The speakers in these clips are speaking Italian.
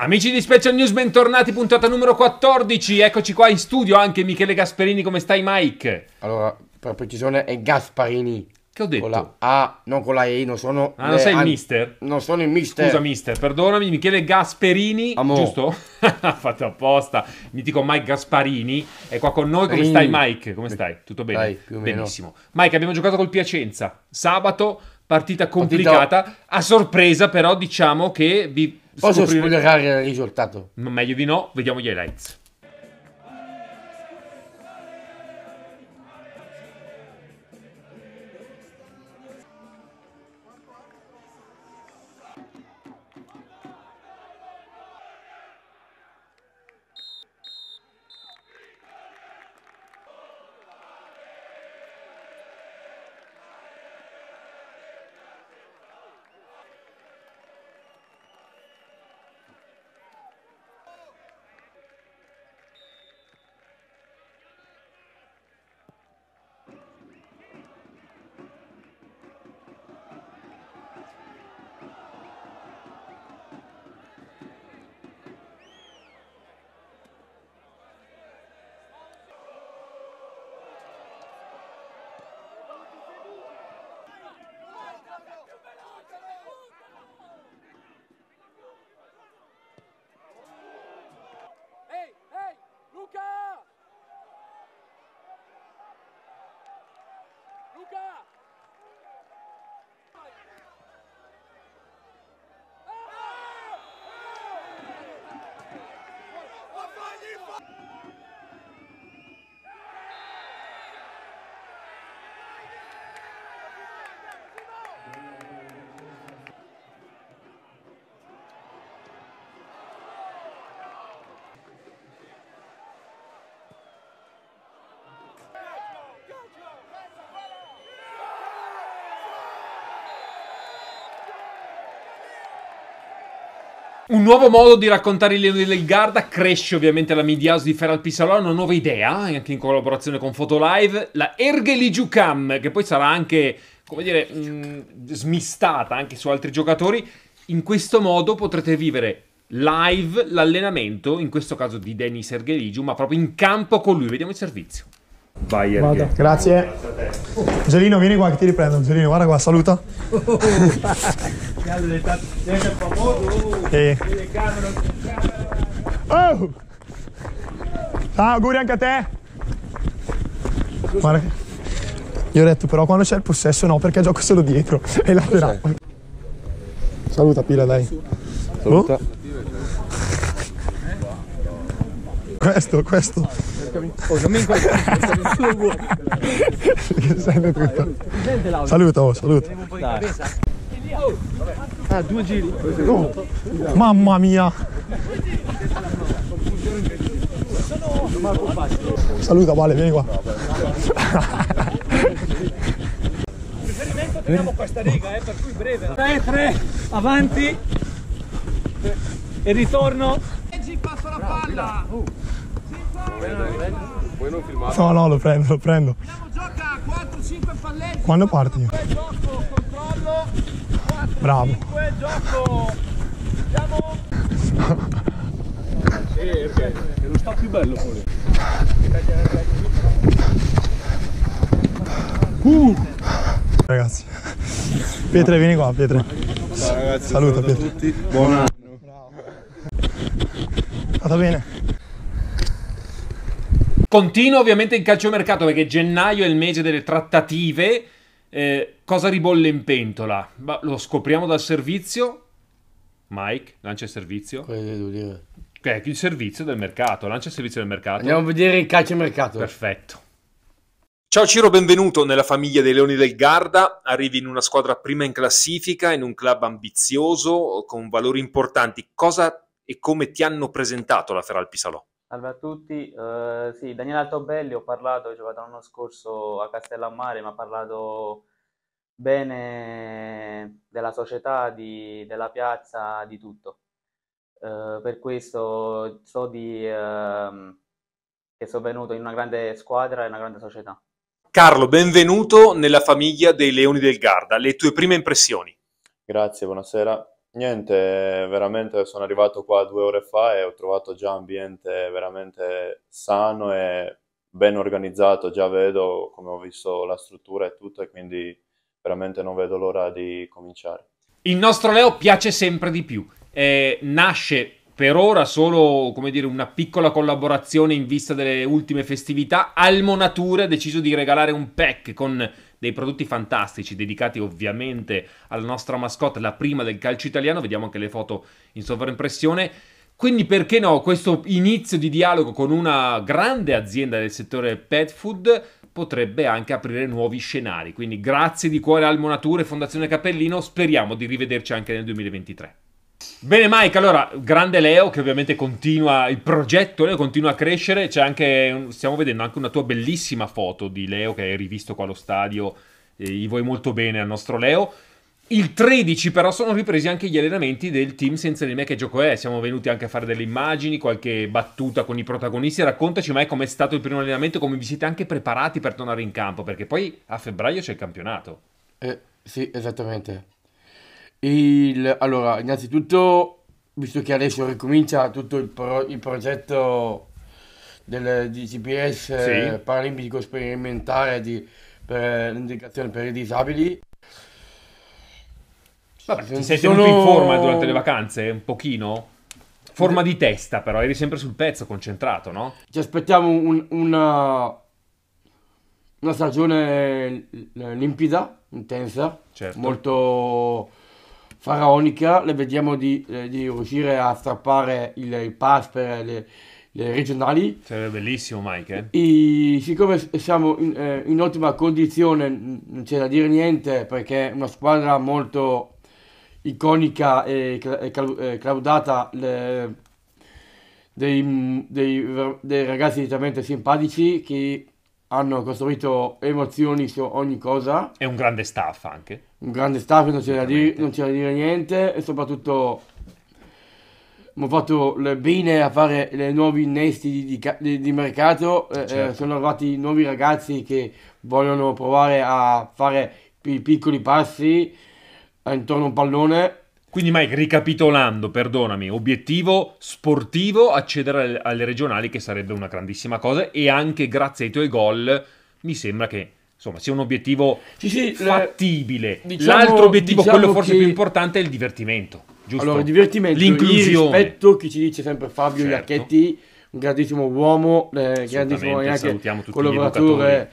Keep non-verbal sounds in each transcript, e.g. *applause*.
Amici di Special News, bentornati, puntata numero 14. Eccoci qua in studio anche Michele Gasperini, come stai Mike? Allora, per precisione è Gasparini. Che ho detto? Con la A, non con la E, non sono... Ah, non sei an- il mister? Non sono il mister. Scusa mister, perdonami, Michele Gasperini, Amor. giusto? *laughs* Fatto apposta. Mi dico Mike Gasparini, è qua con noi, come Rini. stai Mike? Come stai? Tutto bene? Dai, più o meno. Benissimo. Mike, abbiamo giocato col Piacenza, sabato partita complicata. Partita... A sorpresa, però, diciamo che vi Posso scoprire... spoilerare il risultato? Ma meglio di no, vediamo gli highlights. Un nuovo modo di raccontare il Leone del Garda, cresce ovviamente la media di Feral Pissalone, una nuova idea, eh, anche in collaborazione con Fotolive, la Ergeli Cam, che poi sarà anche, come dire, mh, mm, smistata anche su altri giocatori. In questo modo potrete vivere live l'allenamento, in questo caso di Denis Ergeliju, ma proprio in campo con lui. Vediamo il servizio. Vai Erghe. Grazie. Angelino, vieni qua che ti riprendo. Angelino, guarda qua, saluta. e... Oh! Ah, auguri anche a te. Guarda. Io ho detto però quando c'è il possesso no perché gioco solo dietro e laterale. Saluta Pila dai. Saluta. Oh? questo, questo. saluta, saluto. saluto. Oh, ah, due giri. Oh, mamma mia. Saluta Vale, vieni qua. Riferimento teniamo questa riga, eh, per cui breve. 3-3, avanti e ritorno palla! Oh. non filmate? No, no, lo prendo, lo prendo. Andiamo, gioca 4-5 palletti. Quando parti? gioco, controllo. 4, Bravo. 5, gioco. Andiamo. eh, perché? È lo sta più bello fuori. Uh. Ragazzi. Pietre, vieni qua, Pietre. Ciao ragazzi, Saluta, Pietre. a tutti. Buona Vado bene. Continua ovviamente il calciomercato perché gennaio è il mese delle trattative. Eh, cosa ribolle in pentola? Ma lo scopriamo dal servizio. Mike, lancia il servizio. Cosa devo il servizio del mercato, lancia il servizio del mercato. Andiamo a vedere il calciomercato. Perfetto. Ciao Ciro, benvenuto nella famiglia dei Leoni del Garda. Arrivi in una squadra prima in classifica, in un club ambizioso, con valori importanti. Cosa e come ti hanno presentato la Feralpi Salò? Salve a tutti, uh, sì, Daniele Altobelli, ho parlato, giocato l'anno scorso a Castellammare, mi ha parlato bene della società, di, della piazza, di tutto. Uh, per questo so di, uh, che sono venuto in una grande squadra e una grande società. Carlo, benvenuto nella famiglia dei Leoni del Garda. Le tue prime impressioni? Grazie, buonasera. Niente, veramente sono arrivato qua due ore fa e ho trovato già ambiente veramente sano e ben organizzato, già vedo come ho visto la struttura e tutto e quindi veramente non vedo l'ora di cominciare. Il nostro Leo piace sempre di più, eh, nasce per ora solo dire, una piccola collaborazione in vista delle ultime festività. Almonature ha deciso di regalare un pack con dei prodotti fantastici dedicati ovviamente alla nostra mascotte, la prima del calcio italiano, vediamo anche le foto in sovraimpressione. Quindi perché no, questo inizio di dialogo con una grande azienda del settore pet food potrebbe anche aprire nuovi scenari. Quindi grazie di cuore al Monature Fondazione Capellino, speriamo di rivederci anche nel 2023. Bene Mike, allora, grande Leo che ovviamente continua, il progetto Leo continua a crescere, c'è anche, stiamo vedendo anche una tua bellissima foto di Leo che hai rivisto qua allo stadio, eh, gli vuoi molto bene al nostro Leo. Il 13 però sono ripresi anche gli allenamenti del team senza di me che gioco è, siamo venuti anche a fare delle immagini, qualche battuta con i protagonisti, raccontaci Mike com'è stato il primo allenamento, come vi siete anche preparati per tornare in campo, perché poi a febbraio c'è il campionato. Eh, sì, esattamente. Il, allora, innanzitutto, visto che adesso ricomincia tutto il, pro, il progetto del GPS eh, sì. paralimpico sperimentale di, per l'indicazione per i disabili. Vabbè, ti sei sono... in forma durante le vacanze? Un pochino? Forma di testa, però, eri sempre sul pezzo, concentrato, no? Ci aspettiamo un, una, una stagione limpida, intensa, certo. molto faraonica, le vediamo di, eh, di riuscire a strappare il, pass per le, le regionali. Sarebbe bellissimo Mike. Eh? E, siccome siamo in, eh, in ottima condizione, non c'è da dire niente perché è una squadra molto iconica e, e claudata le, dei, dei, dei, ragazzi veramente simpatici che hanno costruito emozioni su ogni cosa. E un grande staff anche. Un grande staff, non c'è, da dire, non c'è da dire niente e soprattutto hanno fatto bene a fare i nuovi innesti di, di, di mercato, eh, eh, certo. eh, sono arrivati nuovi ragazzi che vogliono provare a fare i piccoli passi intorno a un pallone quindi Mike, ricapitolando, perdonami, obiettivo sportivo accedere alle regionali che sarebbe una grandissima cosa e anche grazie ai tuoi gol mi sembra che insomma sia un obiettivo sì, sì, fattibile. Diciamo, L'altro obiettivo, diciamo quello forse che... più importante, è il divertimento. Giusto? Allora, il divertimento, l'inclusione. Il rispetto chi ci dice sempre Fabio certo. Iacchetti, un grandissimo uomo, eh, grandissimo anche collaboratore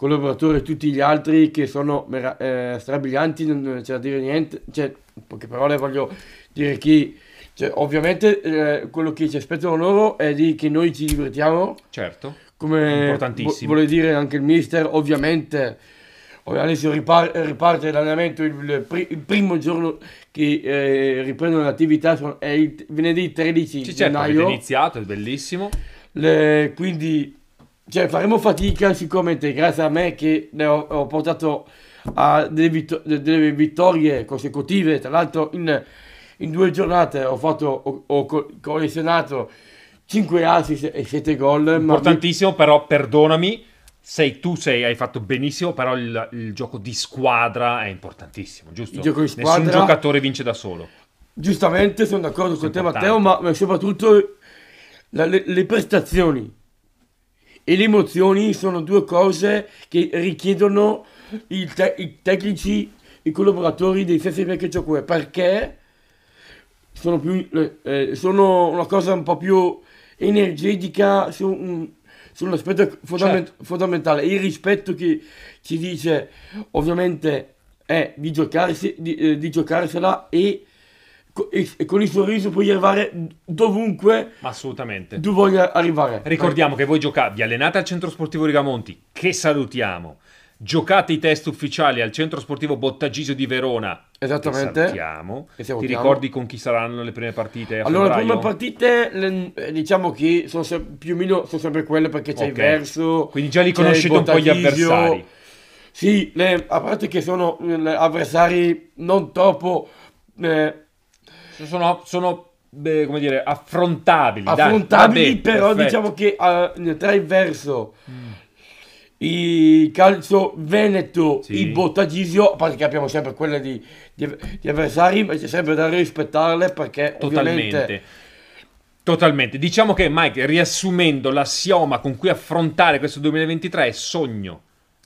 collaboratori e tutti gli altri che sono eh, strabilianti, non c'è da dire niente, cioè, in poche parole voglio dire chi... Cioè, ovviamente eh, quello che ci aspettano loro è di che noi ci divertiamo. Certo. Come vo- vuole dire anche il mister, ovviamente adesso ripar- riparte l'allenamento il, pr- il, primo giorno che eh, riprendono l'attività è il venerdì 13 c'è certo, gennaio. Certo, iniziato, è bellissimo. Le, quindi cioè, faremo fatica sicuramente grazie a me che ne ho, ho portato a delle, vittor- delle, vittorie consecutive. Tra l'altro in, in due giornate ho, fatto, ho, ho collezionato 5 assist e 7 gol. Importantissimo, mi... però perdonami, sei, tu sei, hai fatto benissimo, però il, il, gioco di squadra è importantissimo, giusto? Il gioco di squadra, Nessun giocatore vince da solo. Giustamente, sono d'accordo con te Matteo, ma, ma soprattutto la, le, le prestazioni e le emozioni sono due cose che richiedono te- i tecnici, i collaboratori dei stessi vecchi giocatori perché sono, più, eh, eh, sono una cosa un po' più energetica su un, su un aspetto fondament- certo. fondamentale. Il rispetto che ci dice ovviamente è di, giocarsi, di, eh, di giocarsela e e con il sorriso puoi arrivare dovunque assolutamente tu voglia arrivare ricordiamo che voi giocate vi allenate al centro sportivo Rigamonti che salutiamo giocate i test ufficiali al centro sportivo Bottagisio di Verona esattamente salutiamo ti ricordi con chi saranno le prime partite allora le prime partite le, eh, diciamo che sono se, più o meno sono sempre quelle perché c'è okay. il verso quindi già li conoscete un po' gli avversari sì le, a parte che sono eh, avversari non troppo eh, cioè, sono, sono Beh, come dire, affrontabili. Affrontabili, dai, vabbè, però perfetto. diciamo che uh, eh, tra il verso, mm. il calcio veneto, sì. il bottagisio, a parte che abbiamo sempre quelle di, di, di avversari, ma c'è sempre da rispettarle perché Totalmente. ovviamente... Totalmente. Diciamo che Mike, riassumendo l'assioma con cui affrontare questo 2023 è sogno,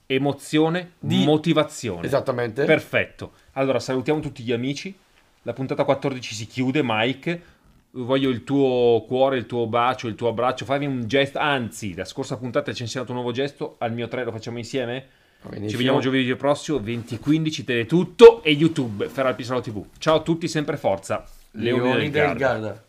emozione, di... motivazione. Esattamente. Perfetto. Allora salutiamo tutti gli amici la puntata 14 si chiude, Mike. Voglio il tuo cuore, il tuo bacio, il tuo abbraccio. Fammi un gesto. Anzi, la scorsa puntata ci hai insegnato un nuovo gesto. Al mio 3 lo facciamo insieme. Benissimo. Ci vediamo giovedì prossimo, 20.15, Teletutto e YouTube, Ferral TV. Ciao a tutti, sempre forza. Leone, Leoni del Garda. Garda.